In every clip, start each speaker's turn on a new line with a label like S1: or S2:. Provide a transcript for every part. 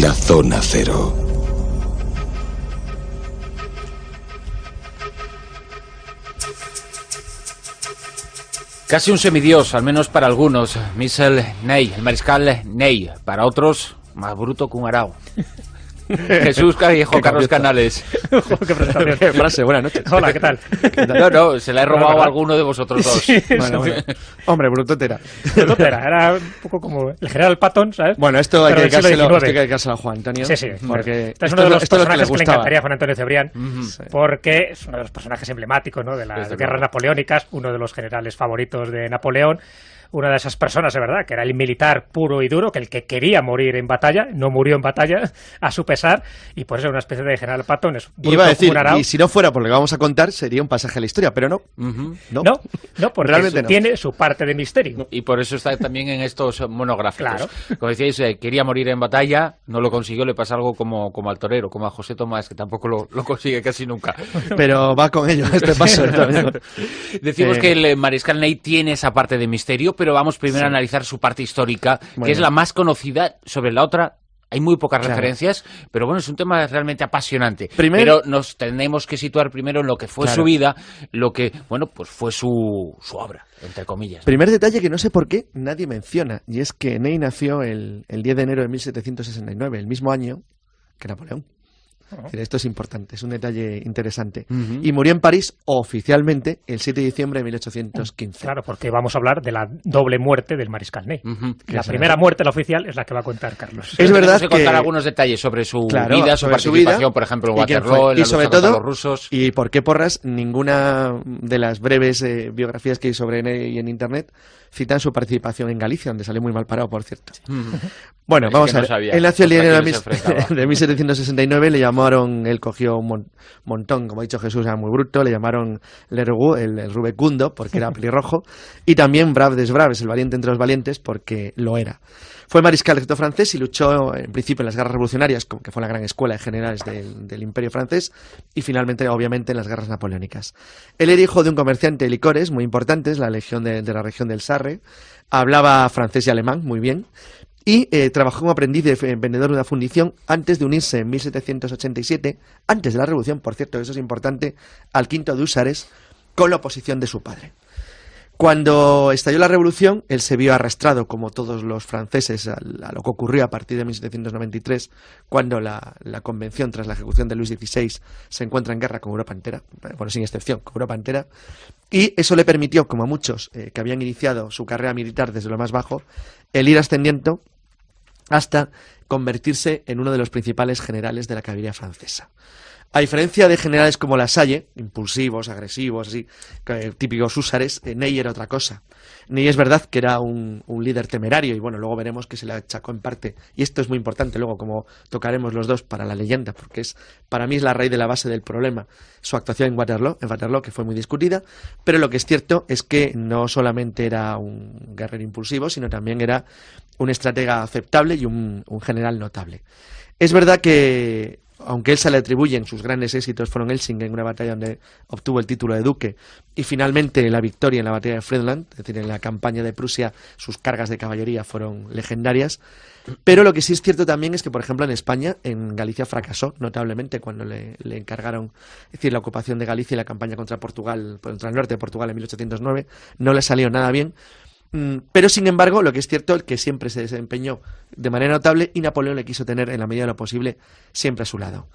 S1: la zona cero.
S2: Casi un semidios, al menos para algunos. Michel Ney, el mariscal Ney. Para otros, más bruto que un arao. Jesús Callejo, Carlos Canales. Qué frase,
S3: buenas noches. Hola, ¿qué tal?
S2: No, no, se la he robado a alguno de vosotros dos. Sí,
S3: Hombre, brutotera.
S2: Brutotera, era
S1: un poco como el general Patton, ¿sabes? Bueno, esto hay, que dedicárselo, esto hay que a Juan Antonio. Sí, sí. Porque este es uno de los personajes lo que, le, encantaría a Juan Antonio Cebrián, porque es uno de los personajes emblemáticos de las guerras napoleónicas, uno de los generales favoritos de Napoleón una de esas personas de verdad, que era el militar puro y duro, que el que quería morir en batalla, no murió en batalla, a su pesar, y por eso era una especie de general Patton. Iba a decir, y si no
S3: fuera por lo que vamos a contar, sería un pasaje a la historia, pero no. no. no, porque tiene
S2: su parte de misterio. Y por eso está también en estos monográficos. Claro. Como decíais, eh, quería morir en batalla, no lo consiguió, le pasa algo como, como al torero, como a José Tomás, que tampoco lo, lo consigue casi nunca.
S3: pero va con ello, este paso. Decimos que el
S2: eh, mariscal Ney tiene esa parte de misterio, pero vamos primero a analizar su parte histórica, que es la más conocida. Sobre la otra hay muy pocas referencias, pero bueno, es un tema realmente apasionante. Primero, pero nos tenemos que situar primero en lo que fue su vida, lo que, bueno, pues fue
S3: su,
S2: su obra, entre comillas.
S3: Primer detalle que no sé por qué nadie menciona, y es que Ney nació el, el 10 de enero de 1769, el mismo año que Napoleón. Esto es importante, es un detalle interesante. Y murió en París oficialmente el 7 de diciembre de 1815. Claro, porque vamos a hablar de la doble muerte del mariscal Ney.
S1: La primera muerte, la oficial, es la que va a contar Carlos. Es verdad que... contar algunos
S2: detalles sobre su
S3: vida, su participación, su vida, por ejemplo, en Waterloo, en la y sobre todo, los rusos. Y por qué porras, ninguna de las breves eh, biografías que hay sobre Ney en Internet Cita su participación en Galicia, donde salió muy mal parado, por cierto. Mm. Bueno, vamos a ver. No de, 1769, le llamaron, él cogió un montón, como ha dicho Jesús, era muy bruto, le llamaron Lergu, el, el rubecundo, porque era pelirrojo, y también Brav des Braves, el valiente entre los valientes, porque lo era. Fue mariscal del ejército francés y luchó en principio en las guerras revolucionarias, que fue la gran escuela de generales del, imperio francés, y finalmente, obviamente, en las guerras napoleónicas. Él era hijo de un comerciante de licores muy importante, la legión de, la región del Sarre. Hablaba francés y alemán muy bien, y eh, trabajó como aprendiz de eh, vendedor de una fundición antes de unirse en 1787, antes de la revolución, por cierto, eso es importante, al quinto de Húsares con la oposición de su padre. Cuando estalló la revolución, él se vio arrastrado, como todos los franceses, a, lo que ocurrió a partir de 1793, cuando la, convención, tras la ejecución de Luis XVI, se encuentra en guerra con Europa entera, bueno, sin excepción, con Europa entera, y eso le permitió, como a muchos eh, que habían iniciado su carrera militar desde lo más bajo, el ir ascendiendo hasta convertirse en uno de los principales generales de la caballería francesa. A diferencia de generales como Lasalle, impulsivos, agresivos, así, eh, típicos húsares, eh, Ney era otra cosa. Ney es verdad que era un, líder temerario y bueno, luego veremos que se le achacó en parte, y esto es muy importante luego como tocaremos los dos para la leyenda, porque es para mí es la raíz de la base del problema, su actuación en Waterloo, en Waterloo que fue muy discutida, pero lo que es cierto es que no solamente era un guerrero impulsivo, sino también era un estratega aceptable y un general notable. Es verdad que aunque él se le atribuyen sus grandes éxitos, fueron Helsing en una batalla donde obtuvo el título de duque y finalmente la victoria en la batalla de Friedland, es decir, en la campaña de Prusia sus cargas de caballería fueron legendarias. Pero lo que sí es cierto también es que, por ejemplo, en España, en Galicia fracasó notablemente cuando le, encargaron, decir, la ocupación de Galicia y la campaña contra Portugal, contra el norte de Portugal en 1809, no le salió nada bien. Mm, pero sin embargo, lo que es cierto es que siempre se desempeñó de manera notable y Napoleón le quiso tener en la medida de lo posible siempre a su lado.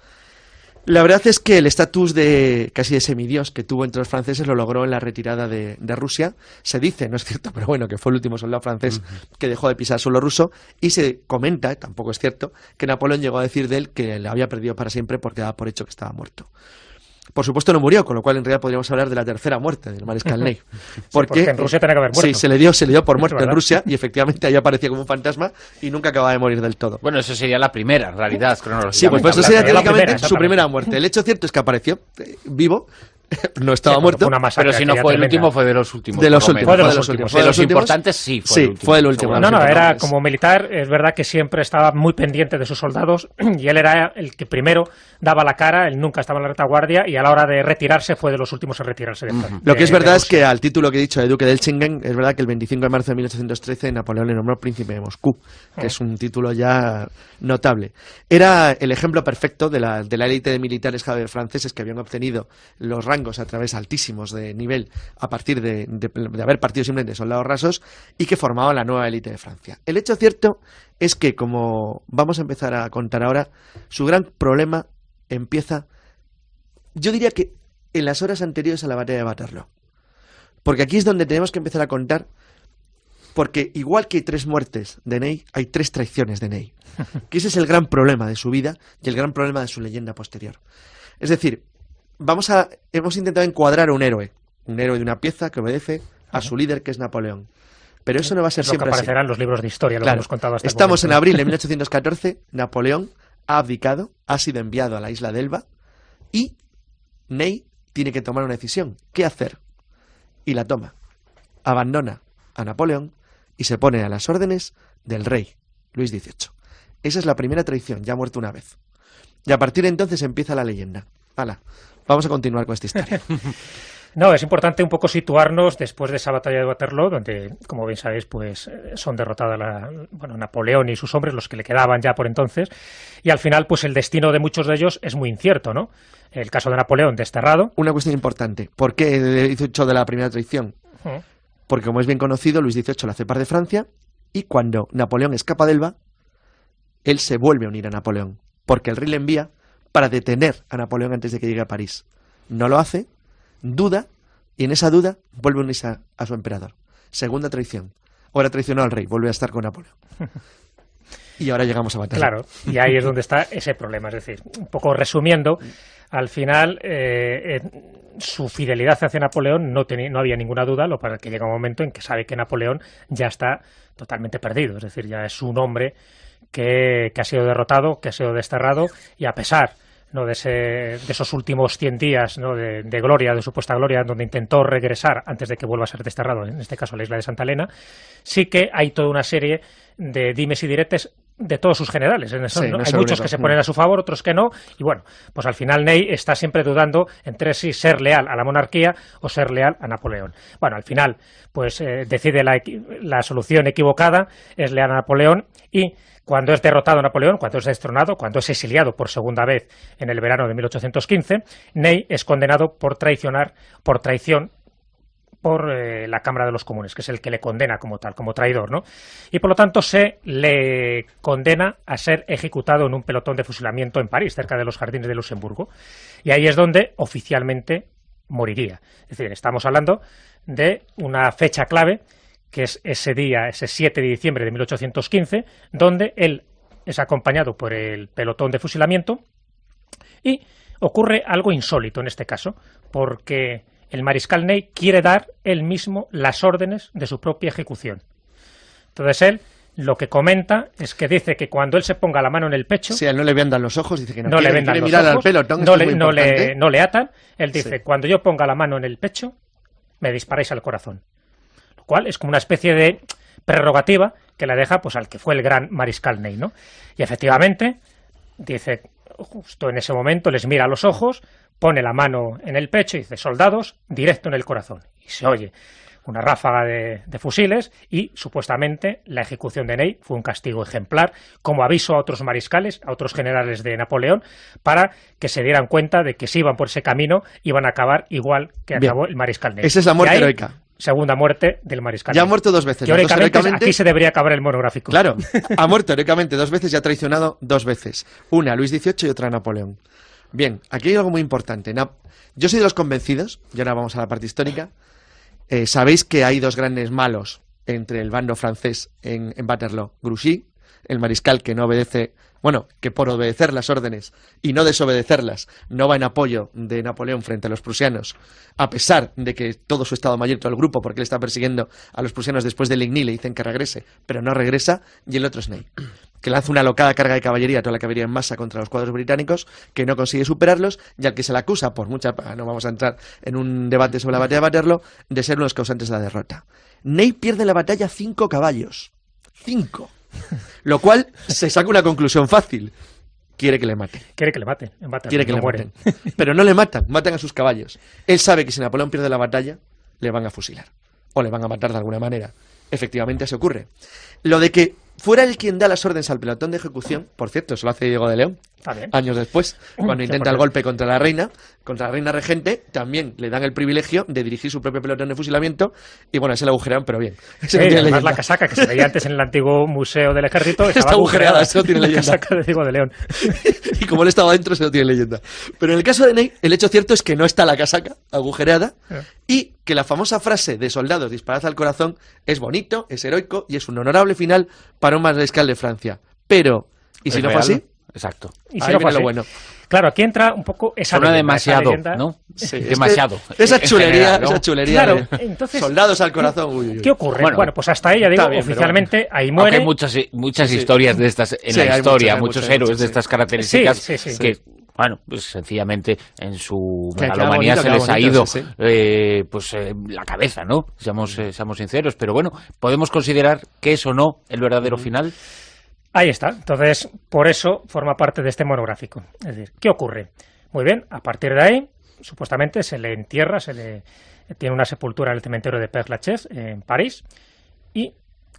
S3: La verdad es que el estatus de casi de semidios que tuvo entre los franceses lo logró en la retirada de, Rusia. Se dice, no es cierto, pero bueno, que fue el último soldado francés que dejó de pisar suelo ruso. Y se comenta, tampoco es cierto, que Napoleón llegó a decir de él que le había perdido para siempre porque daba por hecho que estaba muerto. Por supuesto no murió, con lo cual en realidad podríamos hablar de la tercera muerte del mariscal Ney.
S2: Porque, en Rusia tenía que haber muerto. Sí, se le dio, se le dio por muerte en Rusia
S3: y efectivamente ahí aparecía como un fantasma y nunca acababa de morir del todo. Bueno, eso sería la primera, en realidad, cronológicamente. Sí, pues, pues eso sería técnicamente su primera muerte. El hecho cierto es que apareció eh, vivo, no estaba muerto. pero si no fue el último, fue de los últimos. De los importantes, sí. Fue el último. No, no,
S2: era como
S1: militar, es verdad que siempre estaba muy pendiente de sus soldados y él era el que primero daba la cara, él nunca estaba en la retaguardia y a la hora de retirarse fue de los últimos en retirarse. Lo que es verdad es
S3: que al título que he dicho de Duque del Chingen, es verdad que el 25 de marzo de 1813 Napoleón le nombró príncipe de Moscú, que es ah. un título ya notable. Era el ejemplo perfecto de la élite de, la de militares franceses que habían obtenido los rangos a través altísimos de nivel a partir de, haber partido simplemente soldados rasos y que formaba la nueva élite de Francia. El hecho cierto es que, como vamos a empezar a contar ahora, su gran problema empieza, yo diría que en las horas anteriores a la batalla de Waterloo. Porque aquí es donde tenemos que empezar a contar, porque igual que hay tres muertes de Ney, hay tres traiciones de Ney. Que ese es el gran problema de su vida y el gran problema de su leyenda posterior. Es decir, vamos a, hemos intentado encuadrar un héroe, un héroe de una pieza que obedece a su líder, que es Napoleón. Pero eso no va a ser lo que aparecerán los libros de historia, lo hemos contado hasta Estamos en abril de 1814, Napoleón ha abdicado, ha sido enviado a la isla de Elba y Ney tiene que tomar una decisión. ¿Qué hacer? Y la toma. Abandona a Napoleón y se pone a las órdenes del rey, Luis XVIII. Esa es la primera traición, ya ha muerto una vez. Y a partir de entonces empieza la leyenda. ¡Hala! Vamos a continuar con esta historia. No, es
S1: importante un poco situarnos después de esa batalla de Waterloo, donde, como bien sabéis, pues eh, son derrotadas la, Napoleón y sus hombres, los que le quedaban ya por entonces, y al final, pues el destino de muchos de ellos es muy incierto, ¿no? El caso de Napoleón, desterrado.
S3: Una cuestión importante, ¿por qué Luis 18 de la primera traición? Porque, como es bien conocido, Luis XVIII la hace par de Francia, y cuando Napoleón escapa de Elba, él se vuelve a unir a Napoleón, porque el rey le envía para detener a Napoleón antes de que llegue a París. No lo hace, duda, y en esa duda vuelve a unirse a, su emperador. Segunda traición. Ahora traicionó al rey, vuelve a estar con Napoleón. Y ahora llegamos a batalla. Claro, y ahí es donde está
S1: ese problema. Es decir, un poco resumiendo, al final eh, eh, su fidelidad hacia Napoleón no, tenía, no había ninguna duda, lo para que llega un momento en que sabe que Napoleón ya está totalmente perdido. Es decir, ya es un hombre que, que ha sido derrotado, que ha sido desterrado, y a pesar ¿no? de, esos últimos 100 días de, gloria, de supuesta gloria, donde intentó regresar antes de que vuelva a ser desterrado, en este caso a la isla de Santa Elena, sí que hay toda una serie de dimes y diretes de todos sus generales. En Hay muchos que se ponen a su favor, otros que no. Y bueno, pues al final Ney está siempre dudando entre si ser leal a la monarquía o ser leal a Napoleón. Bueno, al final, pues eh, decide la, la solución equivocada, es leal a Napoleón y cuando es derrotado Napoleón, cuando es destronado, cuando es exiliado por segunda vez en el verano de 1815, Ney es condenado por traicionar, por traición por eh, la Cámara de los Comunes, que es el que le condena como tal, como traidor, ¿no? Y por lo tanto se le condena a ser ejecutado en un pelotón de fusilamiento en París, cerca de los jardines de Luxemburgo. Y ahí es donde oficialmente moriría. Es decir, estamos hablando de una fecha clave que es ese día, ese 7 de diciembre de 1815, donde él es acompañado por el pelotón de fusilamiento y ocurre algo insólito en este caso, porque el mariscal Ney quiere dar él mismo las órdenes de su propia ejecución. Entonces él lo que comenta es que dice que cuando él se ponga la mano en el pecho. Si él no le vendan los ojos, dice que no, le vendan al no, le, atan. Él dice: Cuando yo ponga la mano en el pecho, me disparáis al corazón cual es como una especie de prerrogativa que la deja pues al que fue el gran mariscal Ney, ¿no? Y efectivamente dice justo en ese momento les mira a los ojos, pone la mano en el pecho y dice soldados directo en el corazón y se oye una ráfaga de, fusiles y supuestamente la ejecución de Ney fue un castigo ejemplar como aviso a otros mariscales, a otros generales de Napoleón, para que se dieran cuenta de que si iban por ese camino iban a acabar igual que acabó el mariscal Ney. Esa es la muerte heroica segunda muerte del mariscal. Ya ha muerto dos veces. Y, aquí se debería acabar el monográfico.
S3: Claro, ha muerto teóricamente dos veces y ha traicionado dos veces. Una Luis XVIII y otra Napoleón. Bien, aquí hay algo muy importante. Yo soy de los convencidos, y ahora vamos a la parte histórica. Eh, sabéis que hay dos grandes malos entre el bando francés en, en Waterloo. Grouchy, el mariscal que no obedece bueno, que por obedecer las órdenes y no desobedecerlas no va en apoyo de Napoleón frente a los prusianos, a pesar de que todo su Estado Mayor, todo el grupo, porque le está persiguiendo a los prusianos después de Ligny, le dicen que regrese, pero no regresa, y el otro es Ney, que lanza una locada carga de caballería, toda la caballería en masa contra los cuadros británicos, que no consigue superarlos, y al que se le acusa, por mucha... no vamos a entrar en un debate sobre la batalla de Baterlo, de ser uno de los causantes de la derrota. Ney pierde la batalla cinco caballos. Cinco. Lo cual se saca una conclusión fácil. Quiere que le maten. Quiere que le maten. Quiere que le mueren. Pero no le matan, matan a sus caballos. Él sabe que si Napoleón pierde la batalla, le van a fusilar. O le van a matar de alguna manera. Efectivamente, se ocurre. Lo de que fuera él quien da las órdenes al pelotón de ejecución, por cierto, eso lo hace Diego de León, años después, cuando intenta el golpe contra la reina, contra la reina regente, también le dan el privilegio de dirigir su propio pelotón de fusilamiento y bueno, es el agujerón, pero bien. la casaca que se veía antes
S1: en el antiguo
S3: museo del ejército está agujereada, eso tiene leyenda. y como él estaba dentro, se lo tiene leyenda. Pero en el caso de Ney, el hecho cierto es que no está la casaca agujereada eh. y que la famosa frase de soldados disparad al corazón es bonito, es heroico y es un honorable final para un mariscal de Francia. Pero, ¿y si no fue así? Exacto. Y si no lo bueno.
S1: Claro, aquí entra un poco esa demasiado, ¿no? demasiado. esa chulería, esa
S2: chulería soldados al corazón. ¿Qué ocurre? Bueno, pues hasta ella, digo, oficialmente ahí muere. hay muchas, muchas historias de estas en la historia, muchos, héroes de estas características que bueno, pues sencillamente en su megalomanía se les ha ido eh, pues eh, la cabeza, ¿no? Seamos, eh, seamos sinceros, pero bueno, ¿podemos considerar que es o no el verdadero final?
S1: Ahí está. Entonces, por eso forma parte de este monográfico. Es decir, ¿qué ocurre? Muy bien, a partir de ahí, supuestamente se le entierra, se le tiene una sepultura en el cementerio de Père Lachaise, en París, y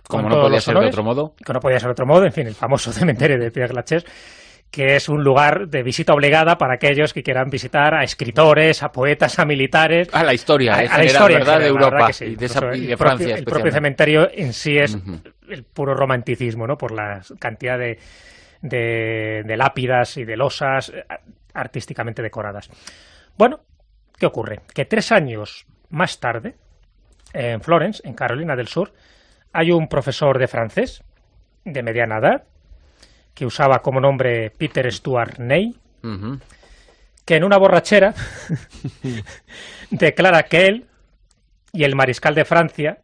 S1: como no podía ser de otro modo. Como no podía ser de otro modo, en fin, el famoso cementerio de Père Lachaise, que es un lugar de visita obligada para aquellos que quieran visitar a escritores, a poetas, a militares. A la historia, a, la historia ¿verdad? de Europa y de, Francia. El propio, cementerio en sí es el puro romanticismo, ¿no? Por la cantidad de, lápidas y de losas eh, artísticamente decoradas. Bueno, ¿qué ocurre? Que tres años más tarde, en Florence, en Carolina del Sur, hay un profesor de francés, de mediana edad, que usaba como nombre Peter Stuart Ney, que en una borrachera declara que él y el mariscal de Francia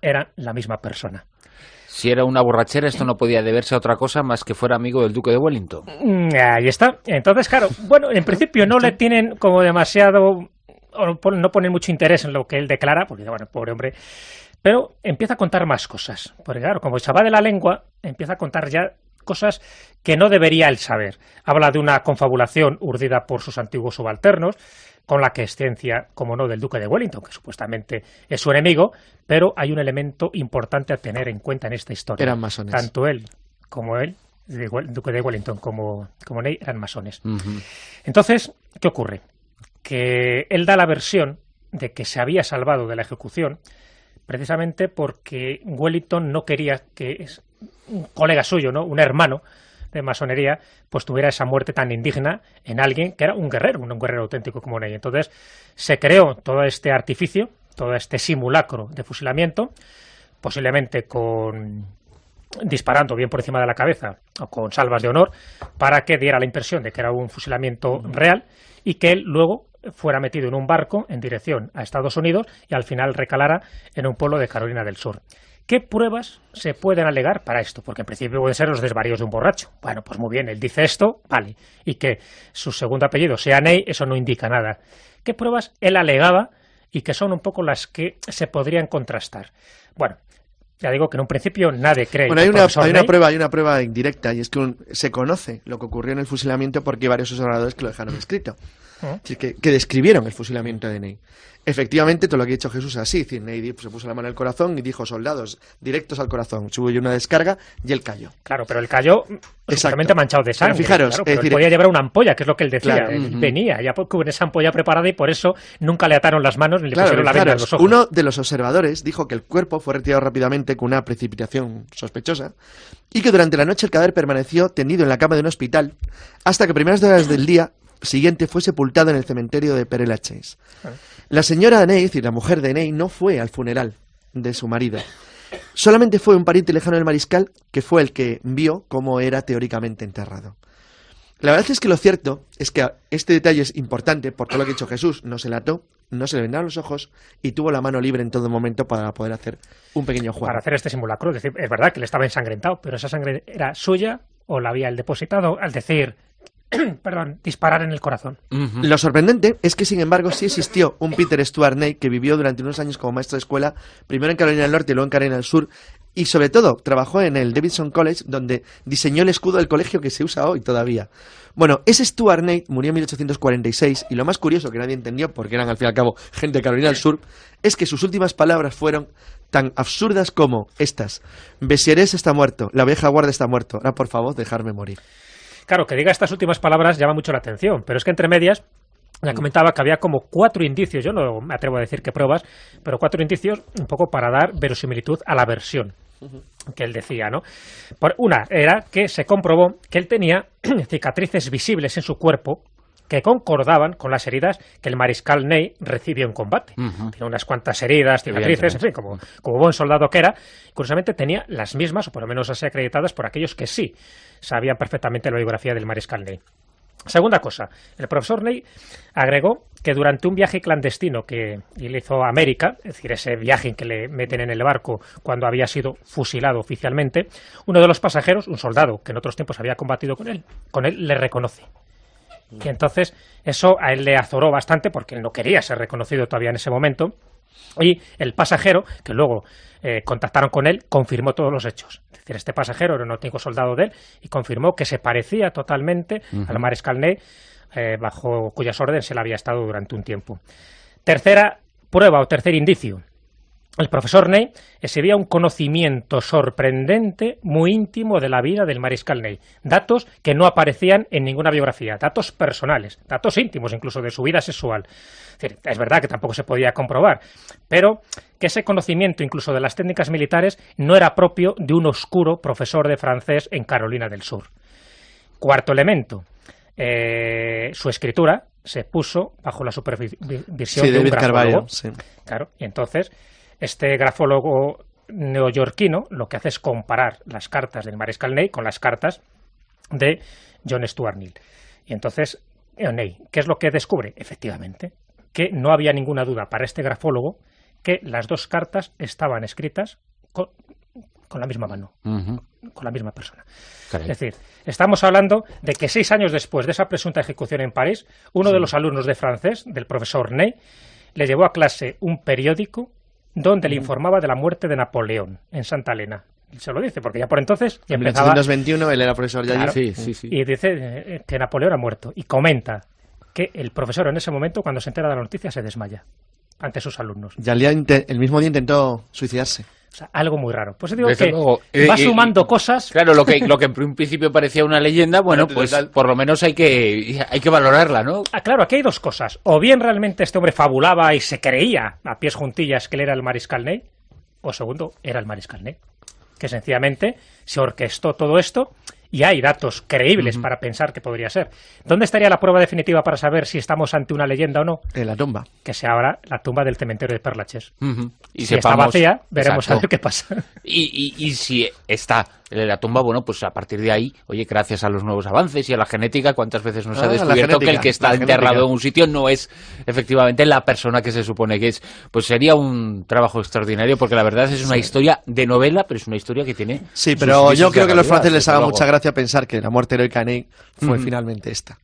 S1: eran la misma persona.
S2: Si era una borrachera, esto no podía deberse a otra cosa más que fuera amigo del duque de Wellington.
S1: Mm, ahí está. Entonces, claro, bueno, en principio no le tienen como demasiado, no ponen mucho interés en lo que él declara, porque, bueno, pobre hombre. Pero empieza a contar más cosas. Porque claro, como se va de la lengua, empieza a contar ya cosas que no debería él saber. Habla de una confabulación urdida por sus antiguos subalternos, con la que esencia, como no, del duque de Wellington, que supuestamente es su enemigo, pero hay un elemento importante a tener en cuenta en esta historia. Eran masones. Tanto él como él, el duque de Wellington como, como Ney, eran masones. Entonces, ¿qué ocurre? Que él da la versión de que se había salvado de la ejecución precisamente porque Wellington no quería que un colega suyo, ¿no? Un hermano de masonería, pues tuviera esa muerte tan indigna en alguien que era un guerrero, un guerrero auténtico como él, Entonces se creó todo este artificio, todo este simulacro de fusilamiento, posiblemente con disparando bien por encima de la cabeza o con salvas de honor para que diera la impresión de que era un fusilamiento real y que él luego fuera metido en un barco en dirección a Estados Unidos y al final recalara en un pueblo de Carolina del Sur. ¿Qué pruebas se pueden alegar para esto? Porque en principio pueden ser los desvaríos de un borracho. Bueno, pues muy bien, él dice esto, vale. Y que su segundo apellido sea Ney, eso no indica nada. ¿Qué pruebas él alegaba y que son un poco las que se podrían contrastar? Bueno, ya digo que en un principio nadie cree. Bueno, hay una, hay una prueba,
S3: hay una prueba indirecta y es que se conoce lo que ocurrió en el fusilamiento porque hay varios observadores que lo dejaron escrito que, describieron el fusilamiento de Ney. Efectivamente, todo lo que ha dicho Jesús es así. Ney se puso la mano al corazón y dijo, soldados, directos al corazón. Subo yo una descarga y él cayó. Claro, pero el cayó
S1: exactamente manchado de sangre. fijaros, podía llevar una
S3: ampolla, que es lo que
S1: él decía. venía ya con esa ampolla preparada y por eso nunca le ataron las manos ni le pusieron la venda en los ojos. Uno
S3: de los observadores dijo que el cuerpo fue retirado rápidamente con una precipitación sospechosa y que durante la noche el cadáver permaneció tendido en la cama de un hospital hasta que primeras horas del día siguiente fue sepultado en el cementerio de chase La señora es y la mujer de Ney no fue al funeral de su marido. Solamente fue un pariente lejano del mariscal que fue el que vio cómo era teóricamente enterrado. La verdad es que lo cierto es que este detalle es importante porque lo que ha dicho Jesús, no se le ató, no se le vendaron los ojos y tuvo la mano libre en todo momento para poder hacer un pequeño juego. Para hacer este simulacro, es decir, es verdad que le
S1: estaba ensangrentado, pero esa sangre era suya o la había el depositado, al decir perdón, disparar
S3: en el corazón. Lo sorprendente es que, sin embargo, sí existió un Peter Stuart Ney que vivió durante unos años como maestro de escuela, primero en Carolina del Norte y luego en Carolina del Sur, y sobre todo trabajó en el Davidson College, donde diseñó el escudo del colegio que se usa hoy todavía. Bueno, ese Stuart Nate murió en 1846 y lo más curioso que nadie entendió, porque eran al fin y al cabo gente de Carolina del Sur, es que sus últimas palabras fueron tan absurdas como estas. Besieres está muerto, la vieja guarda está muerto, ahora por favor dejarme morir.
S1: Claro, que diga estas últimas palabras llama mucho la atención, pero es que entre medias ya mm. comentaba que había como cuatro indicios, yo no me atrevo a decir que pruebas, pero cuatro indicios un poco para dar verosimilitud a la versión que él decía, ¿no? Por una era que se comprobó que él tenía cicatrices visibles en su cuerpo que concordaban con las heridas que el mariscal Ney recibió en combate. Tiene unas cuantas heridas, cicatrices, en fin, como, como buen soldado que era. Curiosamente tenía las mismas, o por lo menos así acreditadas, por aquellos que sí sabían perfectamente la biografía del mariscal Ney. Segunda cosa, el profesor Ney agregó que durante un viaje clandestino que le hizo a América, es decir, ese viaje en que le meten en el barco cuando había sido fusilado oficialmente, uno de los pasajeros, un soldado que en otros tiempos había combatido con él, con él le reconoce. Y entonces eso a él le azoró bastante porque él no quería ser reconocido todavía en ese momento. Y el pasajero, que luego eh, contactaron con él, confirmó todos los hechos. Es decir, este pasajero era un auténtico soldado de él y confirmó que se parecía totalmente al mariscal Ney, eh, bajo cuyas órdenes él había estado durante un tiempo. Tercera prueba o tercer indicio. El profesor Ney exhibía un conocimiento sorprendente, muy íntimo de la vida del mariscal Ney. Datos que no aparecían en ninguna biografía, datos personales, datos íntimos incluso de su vida sexual. Es, verdad que tampoco se podía comprobar, pero que ese conocimiento incluso de las técnicas militares no era propio de un oscuro profesor de francés en Carolina del Sur. Cuarto elemento, eh, su escritura se puso bajo la supervisión de un Claro, y entonces este grafólogo neoyorquino lo que hace es comparar las cartas del mariscal Ney con las cartas de John Stuart Mill. Y entonces, eh, Ney, ¿qué es lo que descubre? Efectivamente, que no había ninguna duda para este grafólogo que las dos cartas estaban escritas con, la misma mano, con la misma persona. Es decir, estamos hablando de que seis años después de esa presunta ejecución en París, uno de los alumnos de francés, del profesor Ney, le llevó a clase un periódico donde le informaba de la muerte de Napoleón en Santa Elena. Se lo dice, porque ya por entonces En 1821 él era profesor ya Sí, Y dice eh, que Napoleón ha muerto. Y comenta que el profesor en ese momento, cuando se entera de la noticia, se desmaya ante sus alumnos. Ya
S3: el mismo día intentó suicidarse algo muy raro. Pues digo que eh, va eh, sumando
S2: eh, cosas. Claro, lo que, lo que en un principio parecía una leyenda, bueno, pues por lo menos hay que, hay que valorarla, ¿no?
S1: Ah, claro, aquí hay dos cosas. O bien realmente este hombre fabulaba y se creía a pies juntillas que él era el mariscal Ney, o segundo, era el mariscal Ney, que sencillamente se orquestó todo esto y hay datos creíbles para pensar que podría ser. ¿Dónde estaría la prueba definitiva para saber si estamos ante una leyenda o no? En la tumba. Que sea ahora la tumba del cementerio de Perlaches. y si está vacía, veremos a ver qué pasa.
S2: Y, si está en la tumba, bueno, pues a partir de ahí, oye, gracias a los nuevos avances y a la genética, ¿cuántas veces nos ha ah, descubierto que el que está enterrado en un sitio no es efectivamente la persona que se supone que es? Pues sería un trabajo extraordinario porque la verdad es una historia de novela, pero es una historia que tiene... Sí, pero yo creo que los franceses les haga mucha gracia
S3: pensar que la muerte heroica de Ney fue finalmente esta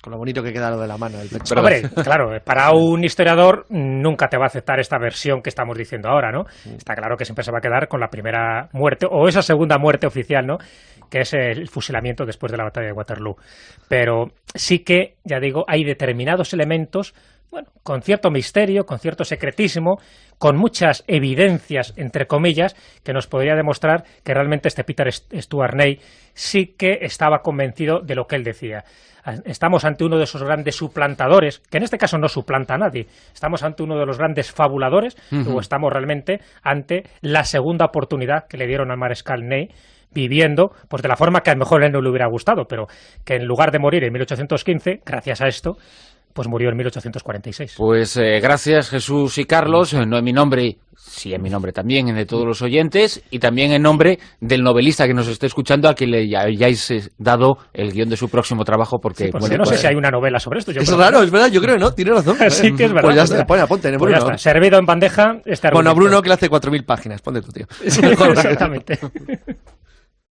S3: con lo bonito que queda lo de la mano del Hombre, claro, para
S1: un historiador nunca te va a aceptar esta versión que estamos diciendo ahora, ¿no? Está claro que siempre se va a quedar con la primera muerte o esa segunda muerte oficial, ¿no? Que es el fusilamiento después de la batalla de Waterloo. Pero sí que, ya digo, hay determinados elementos bueno, con cierto misterio, con cierto secretismo, con muchas evidencias, entre comillas, que nos podría demostrar que realmente este Peter Stuart Ney sí que estaba convencido de lo que él decía. Ah, estamos ante uno de esos grandes suplantadores, que en este caso no suplanta a nadie, estamos ante uno de los grandes fabuladores, o estamos realmente ante la segunda oportunidad que le dieron al mariscal Ney viviendo, pues de la forma que a lo mejor a él no le hubiera gustado, pero que en lugar de morir en 1815, gracias a esto, pues murió en 1846.
S2: Pues eh, gracias Jesús y Carlos, eh, no en mi nombre, sí en mi nombre también, en de todos los oyentes, y también en nombre del novelista que nos esté escuchando, a quien le hayáis eh, dado el guión de su próximo trabajo, porque... pues no sé pues si hay una
S1: novela sobre esto. Yo es raro, es verdad, yo creo, ¿no? Tiene razón. sí que es pues verdad. Pues ya ponte, Bruno.
S3: Servido en bandeja este Bueno, Bruno que le hace 4.000 páginas, ponte tu tío. exactamente.